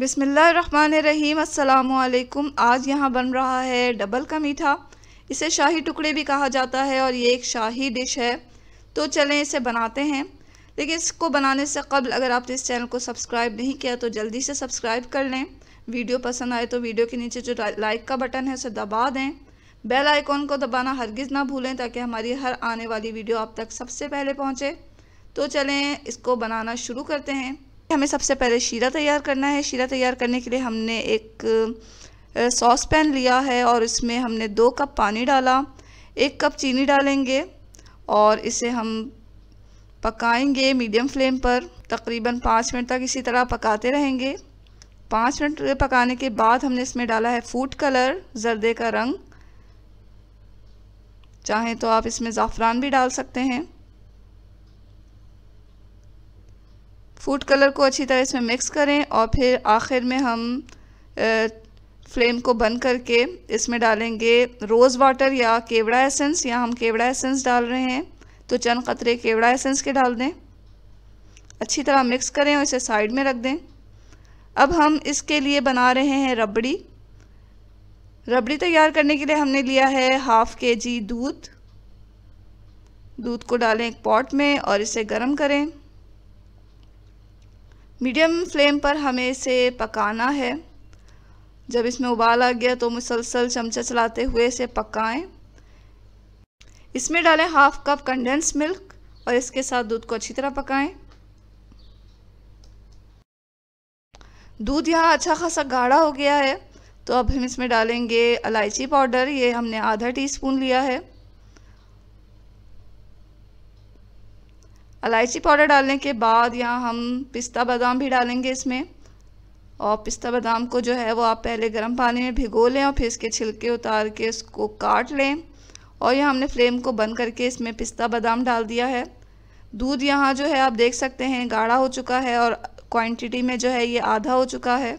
बिसमीम अल्लाम आज यहाँ बन रहा है डबल का मीठा इसे शाही टुकड़े भी कहा जाता है और ये एक शाही डिश है तो चलें इसे बनाते हैं लेकिन इसको बनाने से कबल अगर आपने इस चैनल को सब्सक्राइब नहीं किया तो जल्दी से सब्सक्राइब कर लें वीडियो पसंद आए तो वीडियो के नीचे जो लाइक का बटन है उसे दबा दें बेल आइकॉन को दबाना हरगिज़ ना भूलें ताकि हमारी हर आने वाली वीडियो आप तक सबसे पहले पहुँचे तो चलें इसको बनाना शुरू करते हैं हमें सबसे पहले शीरा तैयार करना है शीरा तैयार करने के लिए हमने एक सॉस पैन लिया है और इसमें हमने दो कप पानी डाला एक कप चीनी डालेंगे और इसे हम पकाएंगे मीडियम फ्लेम पर तकरीबन पाँच मिनट तक इसी तरह पकाते रहेंगे पाँच मिनट पकाने के बाद हमने इसमें डाला है फूड कलर जर्दे का रंग चाहें तो आप इसमें ज़ाफ़रान भी डाल सकते हैं फूड कलर को अच्छी तरह इसमें मिक्स करें और फिर आखिर में हम फ्लेम को बंद करके इसमें डालेंगे रोज़ वाटर या केवड़ा एसेंस या हम केवड़ा एसेंस डाल रहे हैं तो चंद कतरे केवड़ा एसेंस के डाल दें अच्छी तरह मिक्स करें और इसे साइड में रख दें अब हम इसके लिए बना रहे हैं रबड़ी रबड़ी तैयार करने के लिए हमने लिया है हाफ़ के जी दूध दूध को डालें एक पॉट में और इसे गर्म करें मीडियम फ्लेम पर हमें इसे पकाना है जब इसमें उबाल आ गया तो मुसलसल चमचा चलाते हुए इसे पकाएं इसमें डालें हाफ कप कंडेंस मिल्क और इसके साथ दूध को अच्छी तरह पकाएं दूध यहाँ अच्छा खासा गाढ़ा हो गया है तो अब हम इसमें डालेंगे इलायची पाउडर ये हमने आधा टीस्पून लिया है इलायची पाउडर डालने के बाद यहाँ हम पिस्ता बादाम भी डालेंगे इसमें और पिस्ता बादाम को जो है वो आप पहले गर्म पानी में भिगो लें और फिर इसके छिलके उतार के इसको काट लें और यहाँ हमने फ्लेम को बंद करके इसमें पिस्ता बादाम डाल दिया है दूध यहाँ जो है आप देख सकते हैं गाढ़ा हो चुका है और क्वांटिटी में जो है ये आधा हो चुका है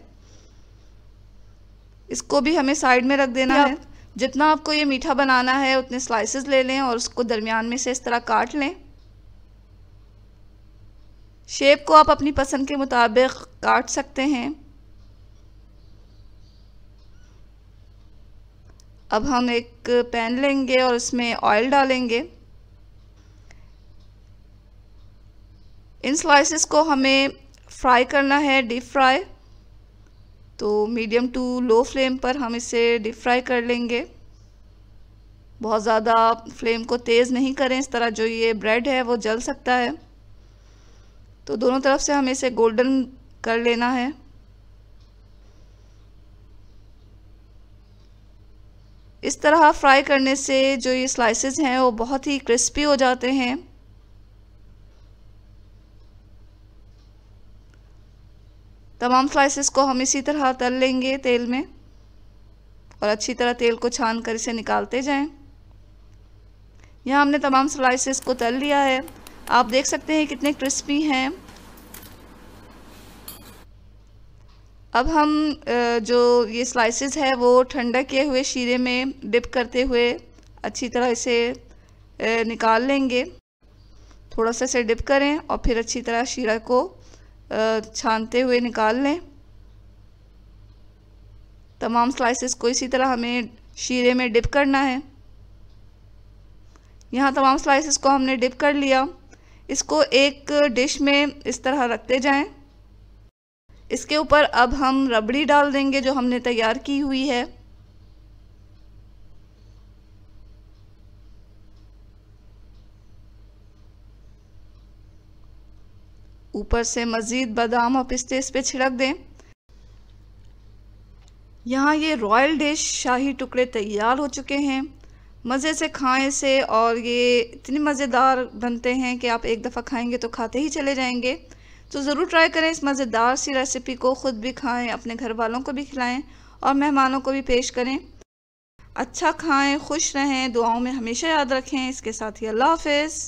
इसको भी हमें साइड में रख देना है जितना आपको ये मीठा बनाना है उतने स्लाइसेस ले लें और उसको दरमियान में से इस तरह काट लें शेप को आप अपनी पसंद के मुताबिक काट सकते हैं अब हम एक पैन लेंगे और उसमें ऑयल डालेंगे इन स्लाइसेस को हमें फ्राई करना है डीप फ्राई तो मीडियम टू लो फ्लेम पर हम इसे डीप फ्राई कर लेंगे बहुत ज़्यादा फ्लेम को तेज़ नहीं करें इस तरह जो ये ब्रेड है वो जल सकता है तो दोनों तरफ से हमें इसे गोल्डन कर लेना है इस तरह फ्राई करने से जो ये स्लाइसेस हैं वो बहुत ही क्रिस्पी हो जाते हैं तमाम स्लाइसेस को हम इसी तरह तल लेंगे तेल में और अच्छी तरह तेल को छान कर इसे निकालते जाएं। यहाँ हमने तमाम स्लाइसेस को तल लिया है आप देख सकते हैं कितने क्रिस्पी हैं अब हम जो ये स्लाइसेस है वो ठंडा किए हुए शीरे में डिप करते हुए अच्छी तरह इसे निकाल लेंगे थोड़ा सा इसे डिप करें और फिर अच्छी तरह शीरा को छानते हुए निकाल लें तमाम स्लाइसेस को इसी तरह हमें शीरे में डिप करना है यहाँ तमाम स्लाइसेस को हमने डिप कर लिया इसको एक डिश में इस तरह रखते जाएं इसके ऊपर अब हम रबड़ी डाल देंगे जो हमने तैयार की हुई है ऊपर से मज़ीद बादाम और पिस्ते इस पे छिड़क दें यहाँ ये रॉयल डिश शाही टुकड़े तैयार हो चुके हैं मज़े से खाएं से और ये इतने मज़ेदार बनते हैं कि आप एक दफ़ा खाएंगे तो खाते ही चले जाएंगे तो ज़रूर ट्राई करें इस मज़ेदार सी रेसिपी को ख़ुद भी खाएं अपने घर वालों को भी खिलाएं और मेहमानों को भी पेश करें अच्छा खाएं खुश रहें दुआओं में हमेशा याद रखें इसके साथ ही अल्लाह हाफिज़